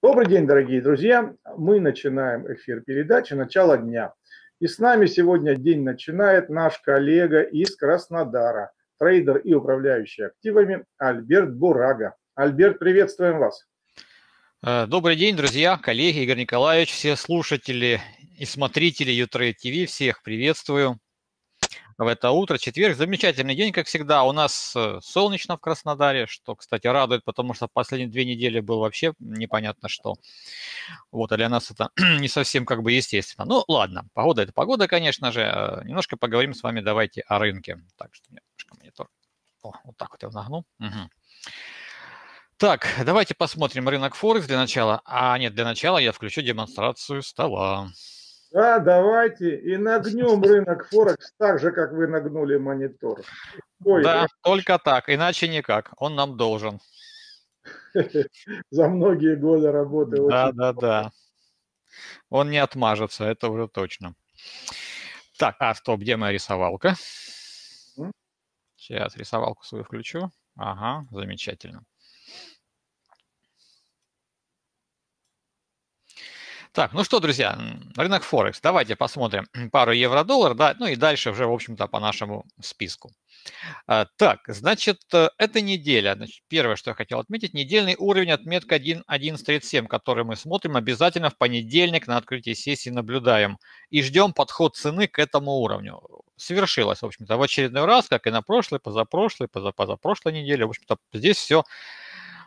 Добрый день, дорогие друзья. Мы начинаем эфир передачи «Начало дня». И с нами сегодня день начинает наш коллега из Краснодара, трейдер и управляющий активами Альберт Бурага. Альберт, приветствуем вас. Э, добрый день, друзья, коллеги, Игорь Николаевич, все слушатели и смотрители Utrade ТВ, всех приветствую в это утро. Четверг замечательный день, как всегда. У нас э, солнечно в Краснодаре, что, кстати, радует, потому что последние две недели было вообще непонятно что. Вот, а для нас это не совсем как бы естественно. Ну, ладно, погода – это погода, конечно же. Э, немножко поговорим с вами давайте о рынке. Так, что немножко монитор. О, вот так вот я нагнул. Угу. Так, давайте посмотрим рынок Форекс для начала. А нет, для начала я включу демонстрацию стола. Да, давайте. И нагнем рынок Форекс так же, как вы нагнули монитор. Ой, да, да, только так, иначе никак. Он нам должен. За многие годы работы. Да, да, много. да. Он не отмажется, это уже точно. Так, а стоп, где моя рисовалка? Сейчас рисовалку свою включу. Ага, замечательно. Так, ну что, друзья, рынок Форекс. Давайте посмотрим пару евро-доллар, да, ну и дальше уже, в общем-то, по нашему списку. А, так, значит, э, эта неделя, значит, первое, что я хотел отметить, недельный уровень отметка 1.1137, который мы смотрим обязательно в понедельник на открытии сессии наблюдаем и ждем подход цены к этому уровню. Свершилось, в общем-то, в очередной раз, как и на прошлой, позапрошлой, позапозапрошлой неделе, в общем-то, здесь все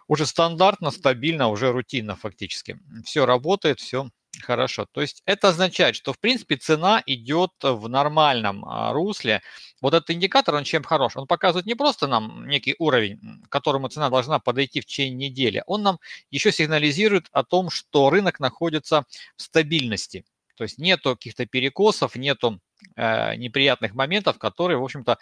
уже стандартно, стабильно, уже рутинно фактически. Все работает, все Хорошо. То есть это означает, что, в принципе, цена идет в нормальном а, русле. Вот этот индикатор, он чем хорош? Он показывает не просто нам некий уровень, к которому цена должна подойти в течение недели. Он нам еще сигнализирует о том, что рынок находится в стабильности. То есть нету каких-то перекосов, нету Э, неприятных моментов, которые, в общем-то,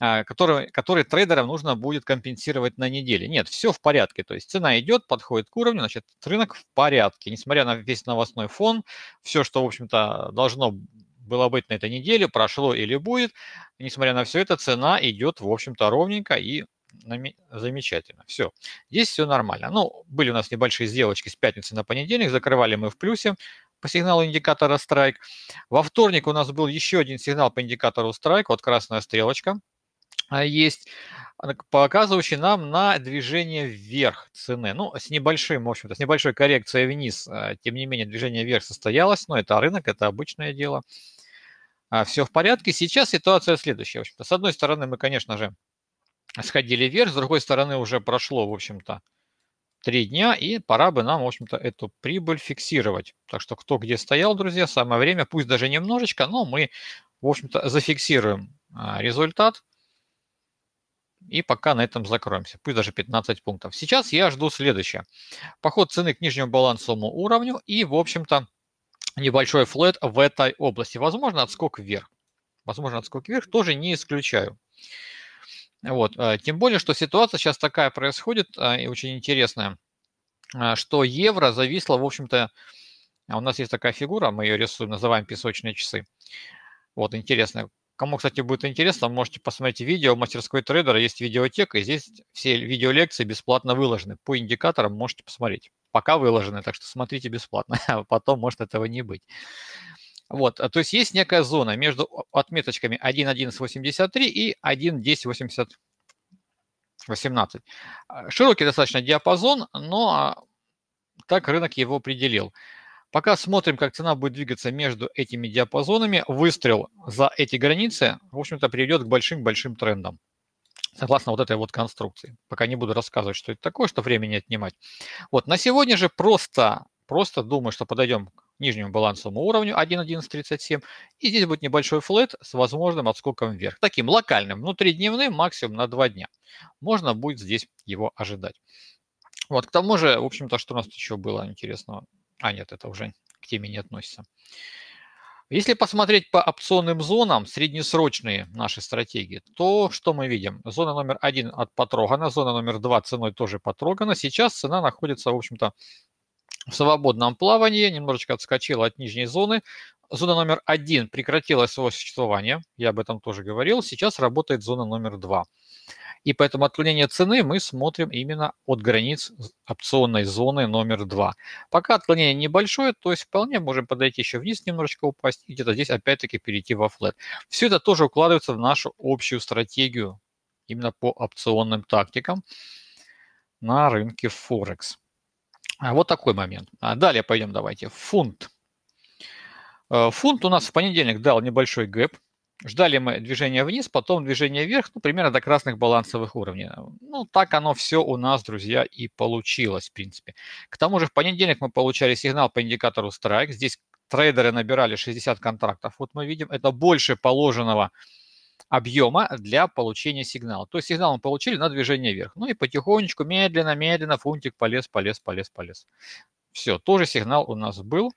э, которые, которые трейдерам нужно будет компенсировать на неделе. Нет, все в порядке. То есть цена идет, подходит к уровню, значит, рынок в порядке. Несмотря на весь новостной фон, все, что, в общем-то, должно было быть на этой неделе, прошло или будет, несмотря на все это, цена идет, в общем-то, ровненько и замечательно. Все. Здесь все нормально. Ну, были у нас небольшие сделочки с пятницы на понедельник, закрывали мы в плюсе, по сигналу индикатора страйк. Во вторник у нас был еще один сигнал по индикатору страйк, вот красная стрелочка а, есть, показывающий нам на движение вверх цены. Ну, с небольшим, в общем-то, с небольшой коррекцией вниз. А, тем не менее, движение вверх состоялось, но это рынок, это обычное дело. А, Все в порядке. Сейчас ситуация следующая. В общем-то, с одной стороны, мы, конечно же, сходили вверх, с другой стороны, уже прошло, в общем-то, три дня, и пора бы нам, в общем-то, эту прибыль фиксировать. Так что кто где стоял, друзья, самое время, пусть даже немножечко, но мы, в общем-то, зафиксируем а, результат. И пока на этом закроемся, пусть даже 15 пунктов. Сейчас я жду следующее. Поход цены к нижнему балансовому уровню и, в общем-то, небольшой флет в этой области. Возможно, отскок вверх. Возможно, отскок вверх тоже не исключаю. Вот. Э, тем более, что ситуация сейчас такая происходит, э, и очень интересная, э, что евро зависло, в общем-то, а у нас есть такая фигура, мы ее рисуем, называем песочные часы. Вот, интересно. Кому, кстати, будет интересно, можете посмотреть видео в мастерской трейдера, есть видеотека, и здесь все видеолекции бесплатно выложены. По индикаторам можете посмотреть. Пока выложены, так что смотрите бесплатно, а потом может этого не быть. Вот, а, то есть есть некая зона между отметочками 1,183 и 1.10.18. А, широкий достаточно диапазон, но а, так рынок его определил. Пока смотрим, как цена будет двигаться между этими диапазонами. Выстрел за эти границы, в общем-то, приведет к большим-большим трендам. Согласно вот этой вот конструкции. Пока не буду рассказывать, что это такое, что времени отнимать. Вот, на сегодня же просто, просто думаю, что подойдем к нижнему балансовому уровню 1.1137. И здесь будет небольшой флет с возможным отскоком вверх. Таким локальным, внутридневным, максимум на 2 дня. Можно будет здесь его ожидать. Вот, к тому же, в общем-то, что у нас еще было интересного? А нет, это уже к теме не относится. Если посмотреть по опционным зонам, среднесрочные наши стратегии, то что мы видим? Зона номер один от потрогана, зона номер два ценой тоже потрогана. Сейчас цена находится, в общем-то, в свободном плавании, немножечко отскочила от нижней зоны. Зона номер один прекратила свое существование, я об этом тоже говорил, сейчас работает зона номер два. И поэтому отклонение цены мы смотрим именно от границ опционной зоны номер 2. Пока отклонение небольшое, то есть вполне можем подойти еще вниз немножечко упасть и где-то здесь опять-таки перейти во флет. Все это тоже укладывается в нашу общую стратегию именно по опционным тактикам на рынке Форекс. А, вот такой момент. А, далее пойдем давайте. Фунт. Э, фунт у нас в понедельник дал небольшой гэп. Ждали мы движения вниз, потом движение вверх, ну, примерно до красных балансовых уровней. Ну, так оно все у нас, друзья, и получилось, в принципе. К тому же в понедельник мы получали сигнал по индикатору страйк. Здесь трейдеры набирали 60 контрактов. Вот мы видим, это больше положенного объема для получения сигнала. То есть сигнал мы получили на движение вверх. Ну и потихонечку, медленно, медленно фунтик полез, полез, полез, полез. Все, тоже сигнал у нас был,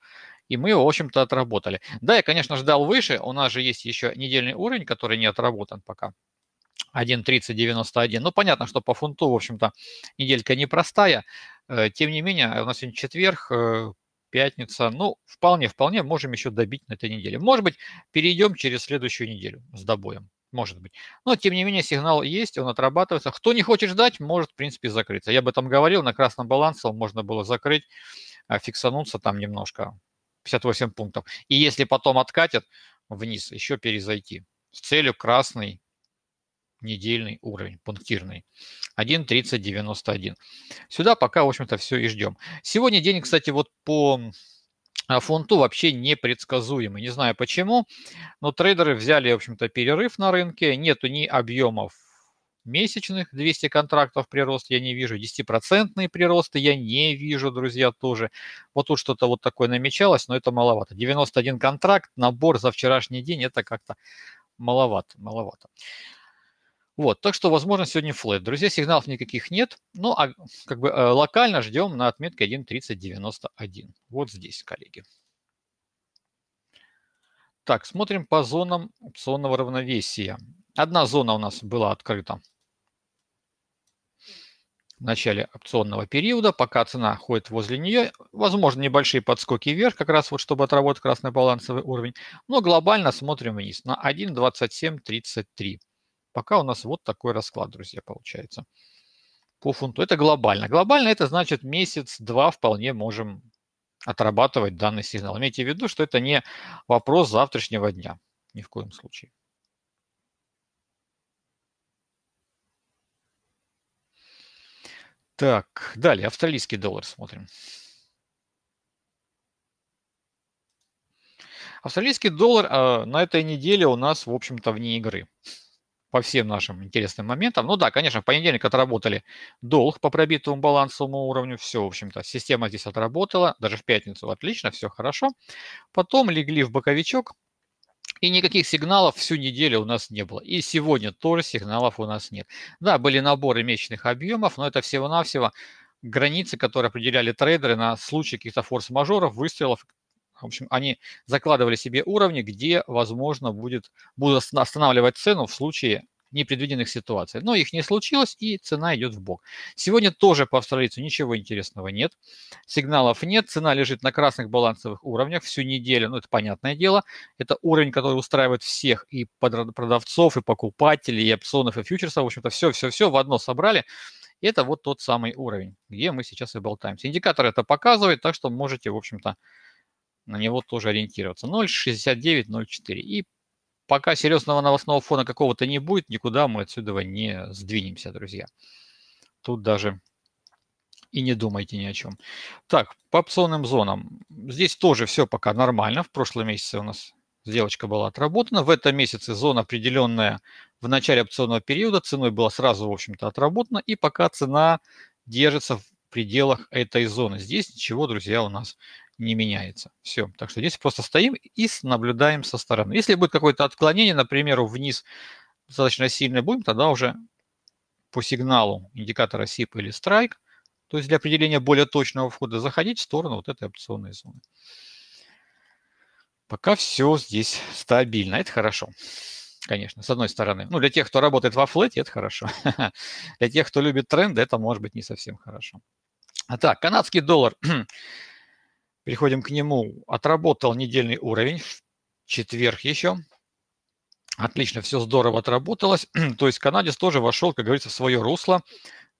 и мы его, в общем-то, отработали. Да, я, конечно, ждал выше. У нас же есть еще недельный уровень, который не отработан пока. 1.3091. Ну, понятно, что по фунту, в общем-то, неделька непростая. Э, тем не менее, у нас сегодня четверг, э, пятница. Ну, вполне, вполне можем еще добить на этой неделе. Может быть, перейдем через следующую неделю с добоем может быть. Но, тем не менее, сигнал есть, он отрабатывается. Кто не хочет ждать, может, в принципе, закрыться. Я об этом говорил, на красном балансе можно было закрыть, а, фиксануться там немножко, 58 пунктов. И если потом откатят вниз, еще перезайти с целью красный недельный уровень, пунктирный. 1.3091. Сюда пока, в общем-то, все и ждем. Сегодня день, кстати, вот по а, фунту вообще непредсказуемый. Не знаю почему, но трейдеры взяли, в общем-то, перерыв на рынке. Нету ни объемов месячных 200 контрактов прирост я не вижу, 10% приросты я не вижу, друзья, тоже. Вот тут что-то вот такое намечалось, но это маловато. 91 контракт, набор за вчерашний день, это как-то маловато, маловато. Вот, так что, возможно, сегодня флет. Друзья, сигналов никаких нет, ну, а как бы э, локально ждем на отметке 1.3091. Вот здесь, коллеги. Так, смотрим по зонам опционного равновесия. Одна зона у нас была открыта в начале опционного периода, пока цена ходит возле нее. Возможно, небольшие подскоки вверх, как раз вот чтобы отработать красный балансовый уровень. Но глобально смотрим вниз на 1.2733. Пока у нас вот такой расклад, друзья, получается. По фунту. Это глобально. Глобально это значит месяц-два вполне можем отрабатывать данный сигнал. Имейте в виду, что это не вопрос завтрашнего дня. Ни в коем случае. Так, далее австралийский доллар смотрим. Австралийский доллар э, на этой неделе у нас, в общем-то, вне игры по всем нашим интересным моментам. Ну да, конечно, в понедельник отработали долг по пробитому балансовому уровню. Все, в общем-то, система здесь отработала. Даже в пятницу отлично, все хорошо. Потом легли в боковичок. И никаких сигналов всю неделю у нас не было. И сегодня тоже сигналов у нас нет. Да, были наборы месячных объемов, но это всего-навсего границы, которые определяли трейдеры на случай каких-то форс-мажоров, выстрелов, в общем, они закладывали себе уровни, где, возможно, будет, будут останавливать цену в случае непредвиденных ситуаций. Но их не случилось, и цена идет в бок. Сегодня тоже по австралийцу ничего интересного нет. Сигналов нет, цена лежит на красных балансовых уровнях всю неделю. Ну, это понятное дело. Это уровень, который устраивает всех, и продавцов, и покупателей, и опционов, и фьючерсов. В общем-то, все-все-все в одно собрали. это вот тот самый уровень, где мы сейчас и болтаемся. Индикатор это показывает, так что можете, в общем-то, на него тоже ориентироваться. 0,69, 0,4. И пока серьезного новостного фона какого-то не будет, никуда мы отсюда не сдвинемся, друзья. Тут даже и не думайте ни о чем. Так, по опционным зонам. Здесь тоже все пока нормально. В прошлом месяце у нас сделочка была отработана. В этом месяце зона определенная в начале опционного периода ценой была сразу, в общем-то, отработана. И пока цена держится в пределах этой зоны. Здесь ничего, друзья, у нас не меняется. Все. Так что здесь просто стоим и наблюдаем со стороны. Если будет какое-то отклонение, например, вниз достаточно сильное, будем тогда уже по сигналу индикатора SIP или Strike, то есть для определения более точного входа, заходить в сторону вот этой опционной зоны. Пока все здесь стабильно. Это хорошо, конечно, с одной стороны. Ну, для тех, кто работает во флете, это хорошо. для тех, кто любит тренды, это может быть не совсем хорошо. А так, канадский доллар Переходим к нему. Отработал недельный уровень в четверг еще. Отлично, все здорово отработалось. То есть канадец тоже вошел, как говорится, в свое русло.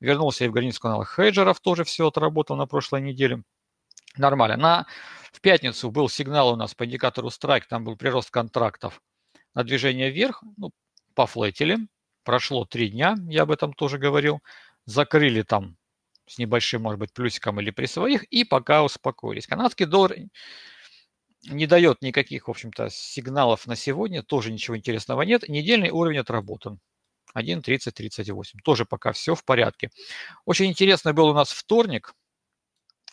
Вернулся и в границу канала хеджеров, тоже все отработал на прошлой неделе. Нормально. На, в пятницу был сигнал у нас по индикатору страйк, там был прирост контрактов на движение вверх, ну, пофлетили. Прошло три дня, я об этом тоже говорил. Закрыли там с небольшим, может быть, плюсиком или при своих, и пока успокоились. Канадский доллар не дает никаких, в общем-то, сигналов на сегодня, тоже ничего интересного нет. Недельный уровень отработан. 1.3038. Тоже пока все в порядке. Очень интересно был у нас вторник.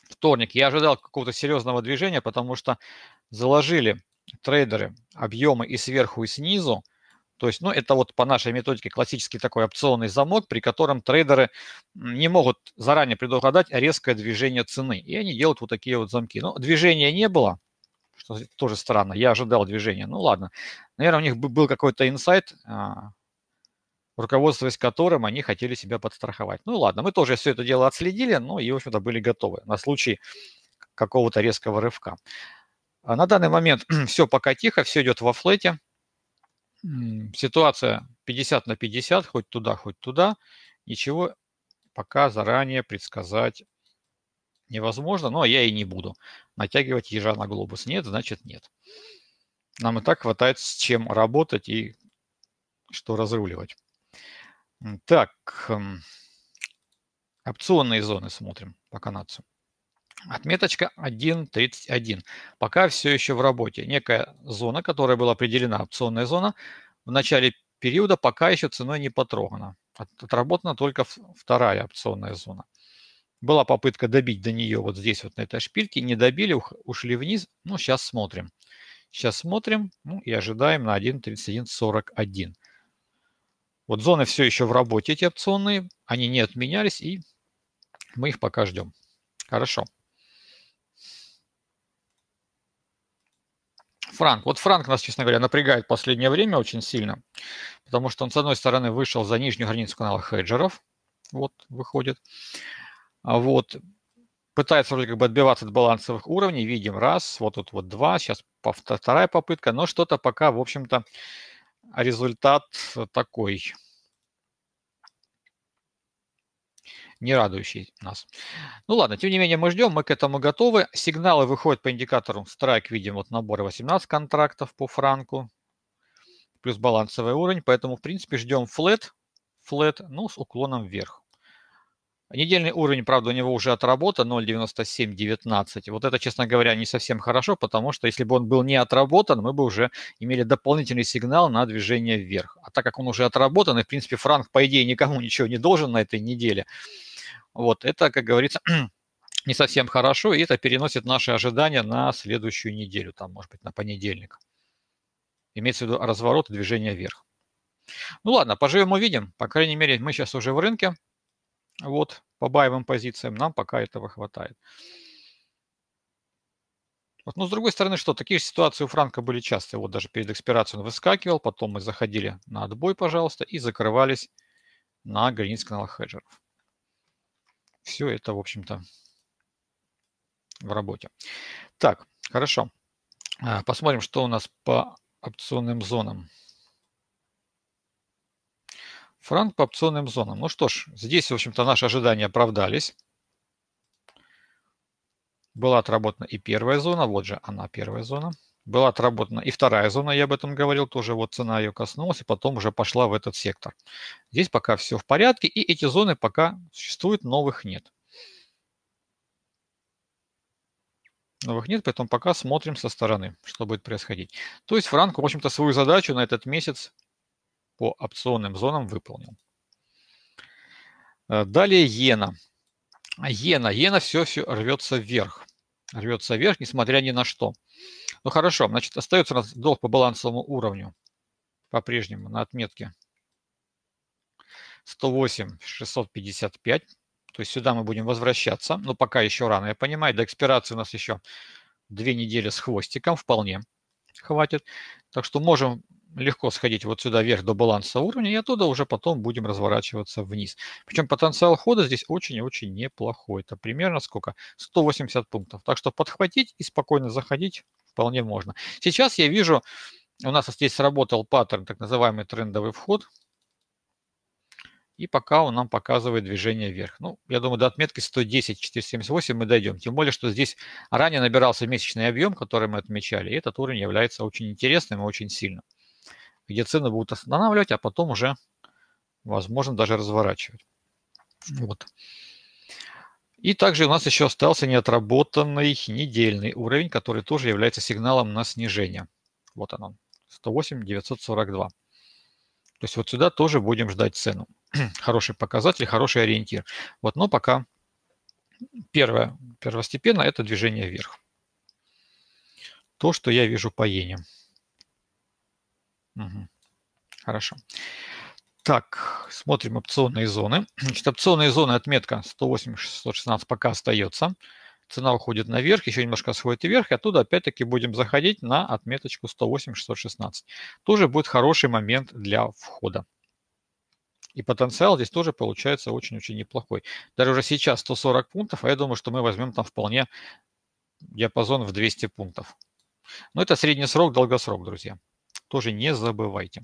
Вторник. Я ожидал какого-то серьезного движения, потому что заложили трейдеры объемы и сверху, и снизу – то есть, ну, это вот по нашей методике классический такой опционный замок, при котором трейдеры не могут заранее предугадать резкое движение цены. И они делают вот такие вот замки. Но движения не было, что тоже странно. Я ожидал движения. Ну, ладно. Наверное, у них был какой-то инсайт, а, руководствуясь которым они хотели себя подстраховать. Ну, ладно, мы тоже все это дело отследили, ну, и, в общем-то, были готовы на случай какого-то резкого рывка. А на данный момент все пока тихо, все идет во флете ситуация 50 на 50, хоть туда, хоть туда, ничего пока заранее предсказать невозможно, но я и не буду. Натягивать ежа на глобус нет, значит нет. Нам и так хватает с чем работать и что разруливать. Так, эм, опционные зоны смотрим по канадцу. Отметочка 1.31. Пока все еще в работе. Некая зона, которая была определена, опционная зона, в начале периода пока еще ценой не потрогана. Отработана только вторая опционная зона. Была попытка добить до нее вот здесь вот на этой шпильке. Не добили, ушли вниз. Ну, сейчас смотрим. Сейчас смотрим ну, и ожидаем на 1.3141. Вот зоны все еще в работе, эти опционные. Они не отменялись, и мы их пока ждем. Хорошо. Франк. Вот Франк нас, честно говоря, напрягает в последнее время очень сильно, потому что он, с одной стороны, вышел за нижнюю границу канала хеджеров, вот, выходит, а вот, пытается вроде как бы отбиваться от балансовых уровней, видим раз, вот тут вот два, сейчас вторая попытка, но что-то пока, в общем-то, результат такой – не радующий нас. Ну ладно, тем не менее мы ждем, мы к этому готовы. Сигналы выходят по индикатору страйк, видим вот наборы 18 контрактов по франку, плюс балансовый уровень, поэтому в принципе ждем флет, флет, ну с уклоном вверх. Недельный уровень, правда, у него уже отработан 0.9719. Вот это, честно говоря, не совсем хорошо, потому что если бы он был не отработан, мы бы уже имели дополнительный сигнал на движение вверх. А так как он уже отработан, и, в принципе, франк, по идее, никому ничего не должен на этой неделе, вот это, как говорится, не совсем хорошо, и это переносит наши ожидания на следующую неделю, там, может быть, на понедельник. Имеется в виду разворот и движение вверх. Ну ладно, поживем увидим. По крайней мере, мы сейчас уже в рынке. Вот, по баевым позициям нам пока этого хватает. Вот, но с другой стороны, что такие же ситуации у Франка были часто. Вот даже перед экспирацией он выскакивал, потом мы заходили на отбой, пожалуйста, и закрывались на границ каналах хеджеров. Все это, в общем-то, в работе. Так, хорошо. А, посмотрим, что у нас по опционным зонам. Франк по опционным зонам. Ну что ж, здесь, в общем-то, наши ожидания оправдались. Была отработана и первая зона. Вот же она, первая зона была отработана и вторая зона, я об этом говорил, тоже вот цена ее коснулась, и потом уже пошла в этот сектор. Здесь пока все в порядке, и эти зоны пока существуют, новых нет. Новых нет, поэтому пока смотрим со стороны, что будет происходить. То есть Франк, в общем-то, свою задачу на этот месяц по опционным зонам выполнил. Э, далее иена. Иена. Иена все, все рвется вверх. Рвется вверх, несмотря ни на что. Ну хорошо, значит, остается у нас долг по балансовому уровню по-прежнему на отметке 108 655. То есть сюда мы будем возвращаться, но пока еще рано, я понимаю. До экспирации у нас еще две недели с хвостиком вполне хватит. Так что можем легко сходить вот сюда вверх до баланса уровня, и оттуда уже потом будем разворачиваться вниз. Причем потенциал хода здесь очень и очень неплохой. Это примерно сколько? 180 пунктов. Так что подхватить и спокойно заходить вполне можно. Сейчас я вижу, у нас здесь сработал паттерн, так называемый трендовый вход. И пока он нам показывает движение вверх. Ну, я думаю, до отметки 110-478 мы дойдем. Тем более, что здесь ранее набирался месячный объем, который мы отмечали. И этот уровень является очень интересным и очень сильным где цены будут останавливать, а потом уже, возможно, даже разворачивать. Вот. И также у нас еще остался неотработанный недельный уровень, который тоже является сигналом на снижение. Вот он, оно, 108,942. То есть вот сюда тоже будем ждать цену. хороший показатель, хороший ориентир. Вот, но пока первое, первостепенно это движение вверх. То, что я вижу по иене. Угу. Хорошо. Так, смотрим опционные зоны. Значит, опционные зоны отметка 108-616 пока остается. Цена уходит наверх, еще немножко сходит вверх, и оттуда опять-таки будем заходить на отметочку 108-616. Тоже будет хороший момент для входа. И потенциал здесь тоже получается очень-очень неплохой. Даже уже сейчас 140 пунктов, а я думаю, что мы возьмем там вполне диапазон в 200 пунктов. Но это средний срок, долгосрок, друзья тоже не забывайте,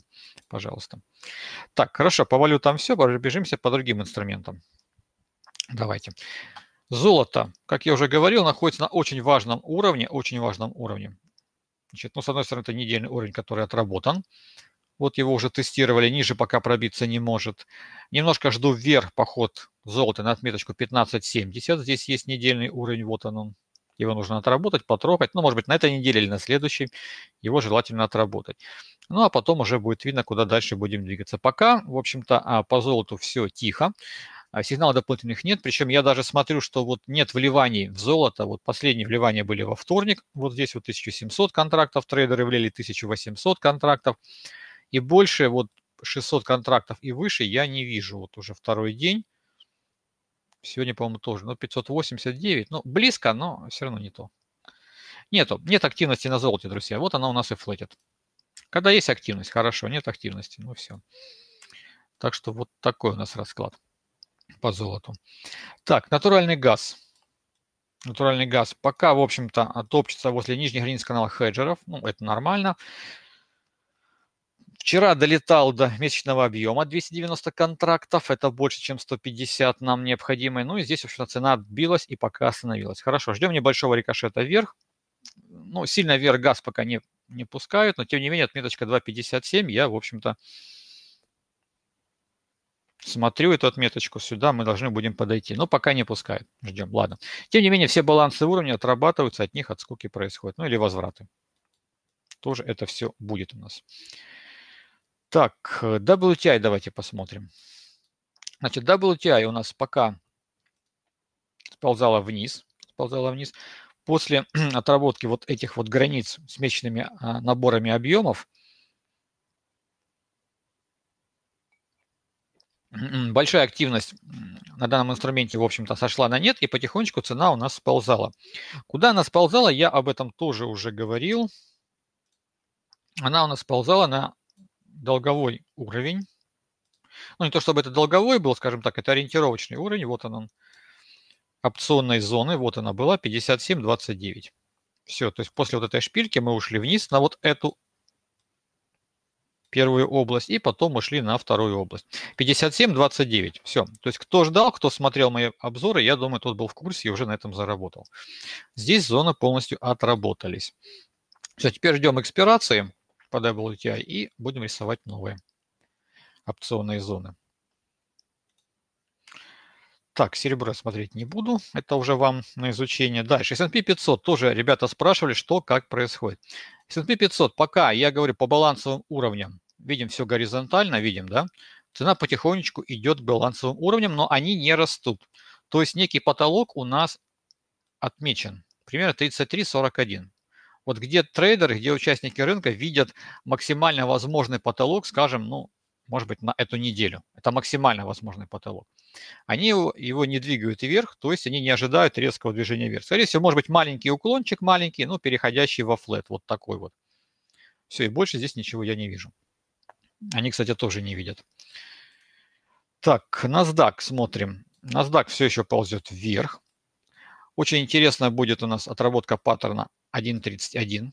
пожалуйста. Так, хорошо, по валютам все, пробежимся по другим инструментам. Давайте. Золото, как я уже говорил, находится на очень важном уровне, очень важном уровне. Значит, ну, с одной стороны, это недельный уровень, который отработан. Вот его уже тестировали, ниже пока пробиться не может. Немножко жду вверх поход золота на отметочку 15.70. Здесь есть недельный уровень, вот он он, его нужно отработать, потрогать. Ну, может быть, на этой неделе или на следующей его желательно отработать. Ну, а потом уже будет видно, куда дальше будем двигаться. Пока, в общем-то, а, по золоту все тихо. А, Сигналов дополнительных нет, причем я даже смотрю, что вот нет вливаний в золото. Вот последние вливания были во вторник. Вот здесь вот 1700 контрактов, трейдеры влили 1800 контрактов. И больше вот 600 контрактов и выше я не вижу вот уже второй день. Сегодня, по-моему, тоже. Ну, 589. Ну, близко, но все равно не то. Нету. Нет активности на золоте, друзья. Вот она у нас и флетит. Когда есть активность, хорошо. Нет активности, ну все. Так что вот такой у нас расклад по золоту. Так, натуральный газ. Натуральный газ пока, в общем-то, топчется возле нижней границы канала хеджеров. Ну, это нормально. Вчера долетал до месячного объема 290 контрактов, это больше, чем 150 нам необходимые. Ну и здесь, в общем, цена отбилась и пока остановилась. Хорошо, ждем небольшого рикошета вверх. Ну, сильно вверх газ пока не, не пускают, но тем не менее отметочка 2.57, я, в общем-то, смотрю эту отметочку сюда, мы должны будем подойти. Но пока не пускают, ждем, ладно. Тем не менее, все балансы уровня отрабатываются, от них отскоки происходят, ну или возвраты. Тоже это все будет у нас. Так, э, WTI давайте посмотрим. Значит, WTI у нас пока сползала вниз, сползала вниз. После отработки вот этих вот границ с смещенными а, наборами объемов большая активность на данном инструменте, в общем-то, сошла на нет, и потихонечку цена у нас сползала. Куда она сползала, я об этом тоже уже говорил. Она у нас сползала на долговой уровень. Ну, не то чтобы это долговой был, скажем так, это ориентировочный уровень. Вот он, он опционной зоны, вот она была, 57.29. Все, то есть после вот этой шпильки мы ушли вниз на вот эту первую область, и потом мы шли на вторую область. 57.29, все. То есть кто ждал, кто смотрел мои обзоры, я думаю, тот был в курсе и уже на этом заработал. Здесь зоны полностью отработались. Все, теперь ждем экспирации по WTI и будем рисовать новые опционные зоны. Так, серебро смотреть не буду, это уже вам на изучение. Дальше, S&P 500, тоже ребята спрашивали, что, как происходит. S&P 500, пока, я говорю, по балансовым уровням, видим все горизонтально, видим, да, цена потихонечку идет к балансовым уровням, но они не растут. То есть некий потолок у нас отмечен, примерно 33,41. Вот где трейдеры, где участники рынка видят максимально возможный потолок, скажем, ну, может быть, на эту неделю. Это максимально возможный потолок. Они его, его не двигают вверх, то есть они не ожидают резкого движения вверх. Скорее всего, может быть, маленький уклончик, маленький, но ну, переходящий во флет, вот такой вот. Все, и больше здесь ничего я не вижу. Они, кстати, тоже не видят. Так, NASDAQ смотрим. NASDAQ все еще ползет вверх. Очень интересно будет у нас отработка паттерна 1.31.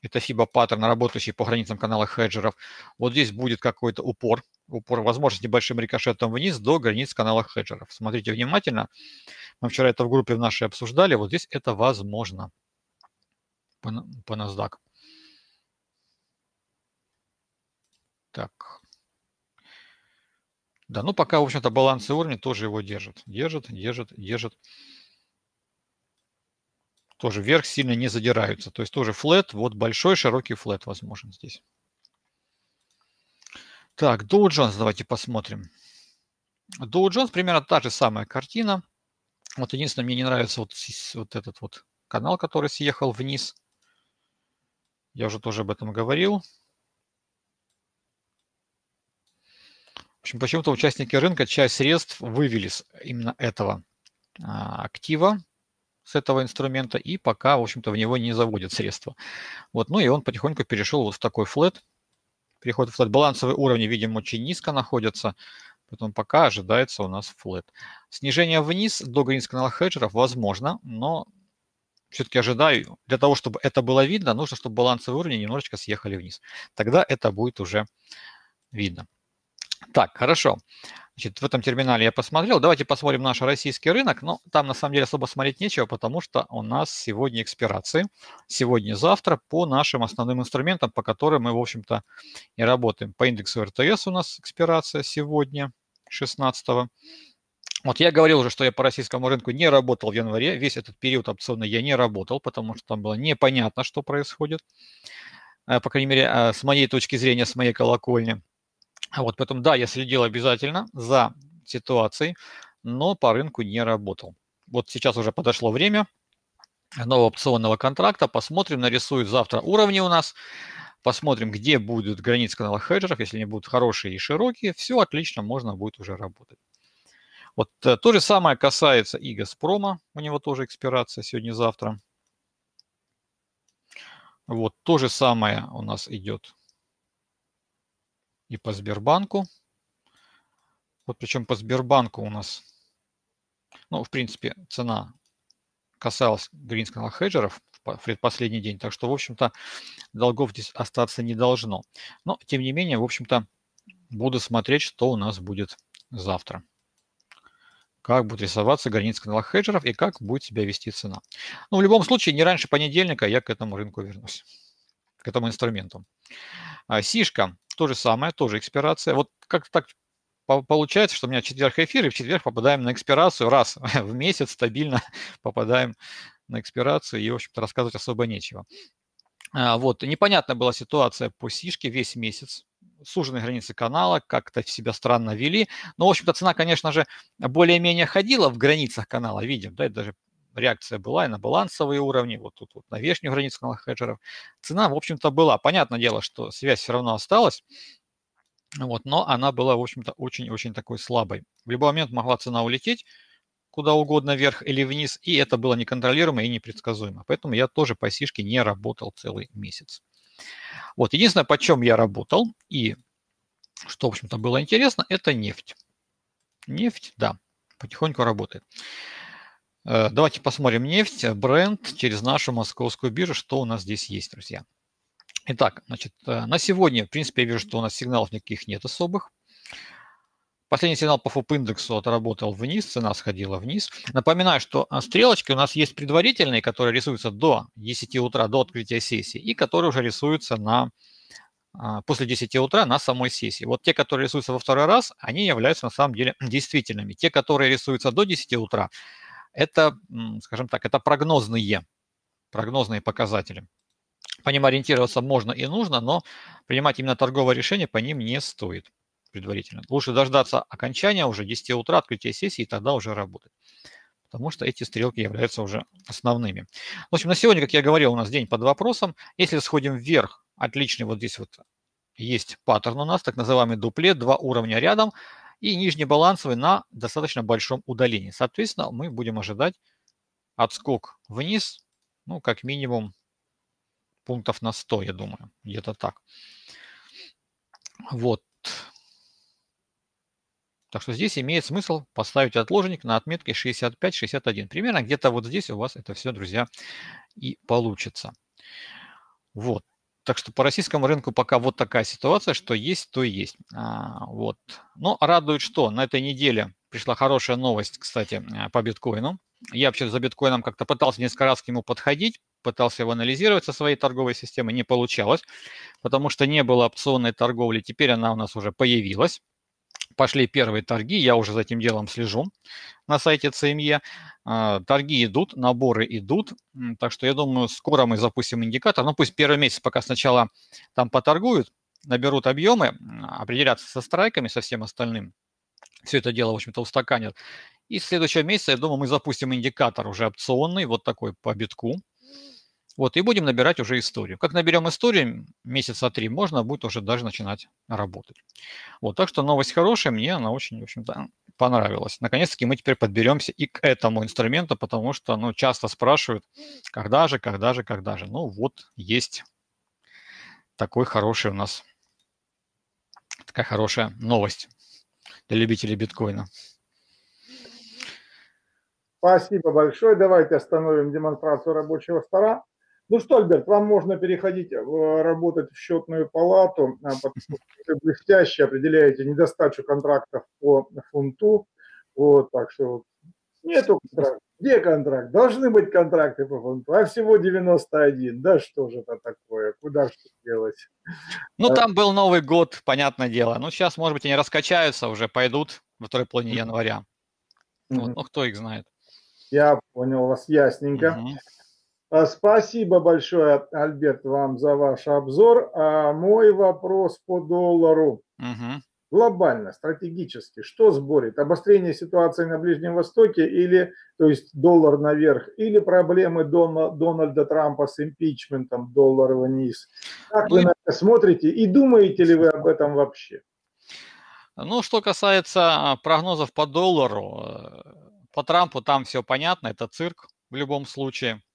Это FIBA паттерн, работающий по границам канала хеджеров. Вот здесь будет какой-то упор. Упор, возможно, с небольшим рикошетом вниз до границ канала хеджеров. Смотрите внимательно. Мы вчера это в группе в нашей обсуждали. Вот здесь это возможно по, по NASDAQ. Так. Да, ну пока, в общем-то, балансы уровня тоже его держит. Держит, держит, держит тоже вверх сильно не задираются. То есть тоже флет, вот большой широкий флет возможен здесь. Так, Dow Jones давайте посмотрим. Dow Jones примерно та же самая картина. Вот единственное, мне не нравится вот, вот этот вот канал, который съехал вниз. Я уже тоже об этом говорил. В общем, почему-то участники рынка часть средств вывели с именно этого а, актива, с этого инструмента, и пока, в общем-то, в него не заводят средства. Вот, ну и он потихоньку перешел вот в такой флет. Переход в флет. Балансовые уровни, видимо, очень низко находятся, поэтому пока ожидается у нас флет. Снижение вниз до грин-канала хеджеров возможно, но все-таки ожидаю, для того, чтобы это было видно, нужно, чтобы балансовые уровни немножечко съехали вниз. Тогда это будет уже видно. Так, Хорошо. Значит, в этом терминале я посмотрел. Давайте посмотрим наш российский рынок. Но ну, там на самом деле особо смотреть нечего, потому что у нас сегодня экспирации. Сегодня-завтра по нашим основным инструментам, по которым мы, в общем-то, и работаем. По индексу РТС у нас экспирация сегодня, 16 -го. Вот я говорил уже, что я по российскому рынку не работал в январе. Весь этот период опционный я не работал, потому что там было непонятно, что происходит. Э, по крайней мере, э, с моей точки зрения, с моей колокольни. А вот, поэтому, да, я следил обязательно за ситуацией, но по рынку не работал. Вот сейчас уже подошло время нового опционного контракта. Посмотрим, нарисуют завтра уровни у нас. Посмотрим, где будут границы канала хеджеров. Если они будут хорошие и широкие, все отлично, можно будет уже работать. Вот э, то же самое касается и Газпрома. У него тоже экспирация сегодня-завтра. Вот то же самое у нас идет и по Сбербанку. Вот причем по Сбербанку у нас, ну, в принципе, цена касалась гринских хеджеров в предпоследний день, так что, в общем-то, долгов здесь остаться не должно. Но, тем не менее, в общем-то, буду смотреть, что у нас будет завтра. Как будет рисоваться граница каналов хеджеров и как будет себя вести цена. Но ну, в любом случае, не раньше понедельника я к этому рынку вернусь к этому инструменту. А, сишка, то же самое, тоже экспирация. Вот как-то так получается, что у меня четверг эфир, и в четверг попадаем на экспирацию раз в месяц стабильно попадаем на экспирацию, и, в общем-то, рассказывать особо нечего. А, вот, непонятна была ситуация по Сишке весь месяц, суженные границы канала, как-то себя странно вели. Но, в общем-то, цена, конечно же, более-менее ходила в границах канала, видим, да, это даже реакция была и на балансовые уровни, вот тут вот на верхнюю границу канала хеджеров. Цена, в общем-то, была. Понятное дело, что связь все равно осталась, вот, но она была, в общем-то, очень-очень такой слабой. В любой момент могла цена улететь куда угодно вверх или вниз, и это было неконтролируемо и непредсказуемо. Поэтому я тоже по сишке не работал целый месяц. Вот, единственное, по чем я работал, и что, в общем-то, было интересно, это нефть. Нефть, да, потихоньку работает. Э, давайте посмотрим нефть, бренд через нашу московскую биржу, что у нас здесь есть, друзья. Итак, значит, э, на сегодня, в принципе, я вижу, что у нас сигналов никаких нет особых. Последний сигнал по ФУП индексу отработал вниз, цена сходила вниз. Напоминаю, что а, стрелочки у нас есть предварительные, которые рисуются до 10 утра, до открытия сессии, и которые уже рисуются на, а, после 10 утра на самой сессии. Вот те, которые рисуются во второй раз, они являются на самом деле действительными. Те, которые рисуются до 10 утра, это, скажем так, это прогнозные, прогнозные показатели. По ним ориентироваться можно и нужно, но принимать именно торговое решение по ним не стоит предварительно. Лучше дождаться окончания уже 10 утра, открытия сессии, и тогда уже работать. Потому что эти стрелки являются уже основными. В общем, на сегодня, как я говорил, у нас день под вопросом. Если сходим вверх, отличный вот здесь вот есть паттерн у нас, так называемый дуплет, два уровня рядом – и нижний балансовый на достаточно большом удалении. Соответственно, мы будем ожидать отскок вниз, ну, как минимум пунктов на 100, я думаю, где-то так. Вот. Так что здесь имеет смысл поставить отложник на отметке 65-61. Примерно где-то вот здесь у вас это все, друзья, и получится. Вот так что по российскому рынку пока вот такая ситуация, что есть, то и есть. А, вот. Но ну, а радует, что на этой неделе пришла хорошая новость, кстати, а, по биткоину. Я вообще за биткоином как-то пытался несколько раз к нему подходить, пытался его анализировать со своей торговой системы, не получалось, потому что не было опционной торговли, теперь она у нас уже появилась пошли первые торги, я уже за этим делом слежу на сайте CME. А, торги идут, наборы идут, так что я думаю, скоро мы запустим индикатор. Ну пусть первый месяц пока сначала там поторгуют, наберут объемы, определятся со страйками, со всем остальным. Все это дело, в общем-то, устаканят. И с следующего месяца, я думаю, мы запустим индикатор уже опционный, вот такой по битку, вот, и будем набирать уже историю. Как наберем историю, месяца три можно будет уже даже начинать работать. Вот, так что новость хорошая, мне она очень, в общем-то, понравилась. Наконец-таки мы теперь подберемся и к этому инструменту, потому что, ну, часто спрашивают, когда же, когда же, когда же. Ну, вот есть такой хороший у нас, такая хорошая новость для любителей биткоина. Спасибо большое. Давайте остановим демонстрацию рабочего стола. Ну что, Альберт, вам можно переходить э, работать в счетную палату, а, вы блестяще определяете недостачу контрактов по фунту, вот, так что нету контракта. Где контракт? Должны быть контракты по фунту, а всего 91. Да что же это такое? Куда что делать? Ну, а там был Новый год, понятное дело. Ну, сейчас, может быть, они раскачаются уже, пойдут во второй половине января. Mm-hmm. Вот, ну, кто их знает. Я понял вас ясненько. Mm-hmm. А, спасибо большое, Альберт, вам за ваш обзор. А мой вопрос по доллару. Угу. Глобально, стратегически, что сборит? Обострение ситуации на Ближнем Востоке или, то есть доллар наверх, или проблемы Дона, Дональда Трампа с импичментом доллар вниз? Как вы ну на это смотрите и думаете ли вы об этом вообще? Ну, что касается а, прогнозов по доллару, э, по Трампу там все понятно, это цирк в любом случае –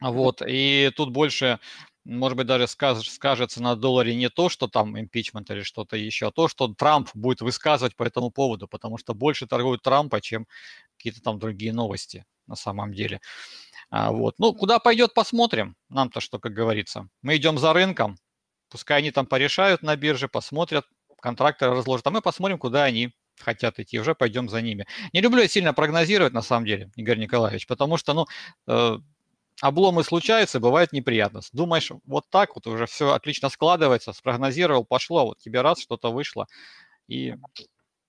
вот, и тут больше, может быть, даже скажется на долларе не то, что там импичмент или что-то еще, а то, что Трамп будет высказывать по этому поводу, потому что больше торгуют Трампа, чем какие-то там другие новости на самом деле. А, вот. Ну, куда пойдет, посмотрим. Нам-то что, как говорится. Мы идем за рынком, пускай они там порешают на бирже, посмотрят, контракты разложат, а мы посмотрим, куда они хотят идти, уже пойдем за ними. Не люблю я сильно прогнозировать, на самом деле, Игорь Николаевич, потому что, ну, э, обломы случаются, бывает неприятно. Думаешь, вот так вот уже все отлично складывается, спрогнозировал, пошло, вот тебе раз что-то вышло, и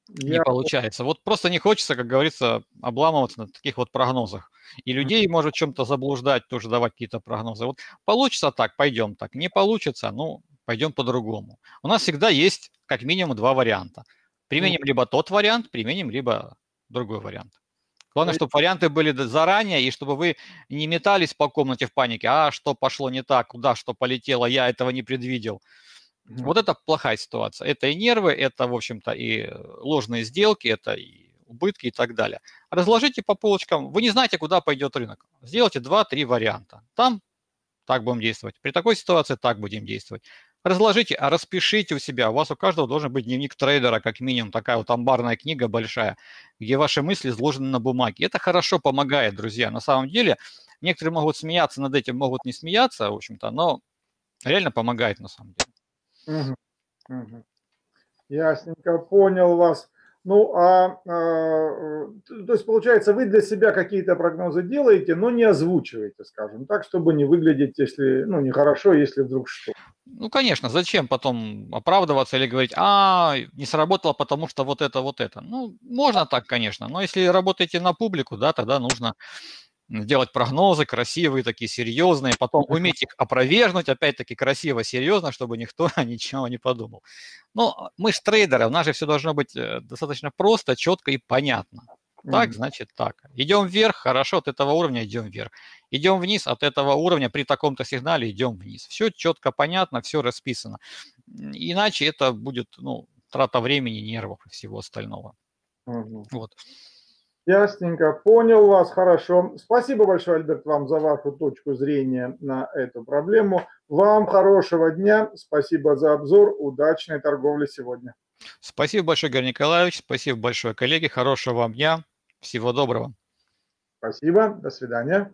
не Я... получается. Вот просто не хочется, как говорится, обламываться на таких вот прогнозах. И людей может чем-то заблуждать, тоже давать какие-то прогнозы. Вот получится так, пойдем так. Не получится, ну, пойдем по-другому. У нас всегда есть как минимум два варианта. Применим либо тот вариант, применим либо другой вариант. Главное, э, чтобы варианты были заранее, и чтобы вы не метались по комнате в панике, а что пошло не так, куда что полетело, я этого не предвидел. Вот это плохая ситуация. Это и нервы, это, в общем-то, и ложные сделки, это и убытки и так далее. Разложите по полочкам. Вы не знаете, куда пойдет рынок. Сделайте 2-3 варианта. Там так будем действовать. При такой ситуации так будем действовать. Разложите, а распишите у себя. У вас у каждого должен быть дневник трейдера, как минимум, такая вот амбарная книга большая, где ваши мысли изложены на бумаге. Это хорошо помогает, друзья. На самом деле, некоторые могут смеяться над этим, могут не смеяться, в общем-то, но реально помогает на самом деле. Угу. Угу. Ясненько, понял вас. Ну, а, а, э, то есть, получается, вы для себя какие-то прогнозы делаете, но не озвучиваете, скажем так, чтобы не выглядеть, если, ну, нехорошо, если вдруг что. Ну, конечно, зачем потом оправдываться или говорить, а, не сработало, потому что вот это, вот это. Ну, можно так, конечно, но если работаете на публику, да, тогда нужно делать прогнозы красивые, такие серьезные, потом уметь их опровергнуть, опять-таки красиво, серьезно, чтобы никто ничего не подумал. Но мы же трейдеры, у нас же все должно быть э, достаточно просто, четко и понятно. Так, значит так. Идем вверх, хорошо, от этого уровня идем вверх. Идем вниз, от этого уровня при таком-то сигнале идем вниз. Все четко понятно, все расписано. Иначе это будет ну, трата времени, нервов и всего остального. mm Вот. Ясненько, понял вас, хорошо. Спасибо большое, Альберт, вам за вашу точку зрения на эту проблему. Вам хорошего дня, спасибо за обзор, удачной торговли сегодня. Спасибо большое, Игорь Николаевич, спасибо большое, коллеги, хорошего вам дня, всего доброго. Спасибо, до свидания.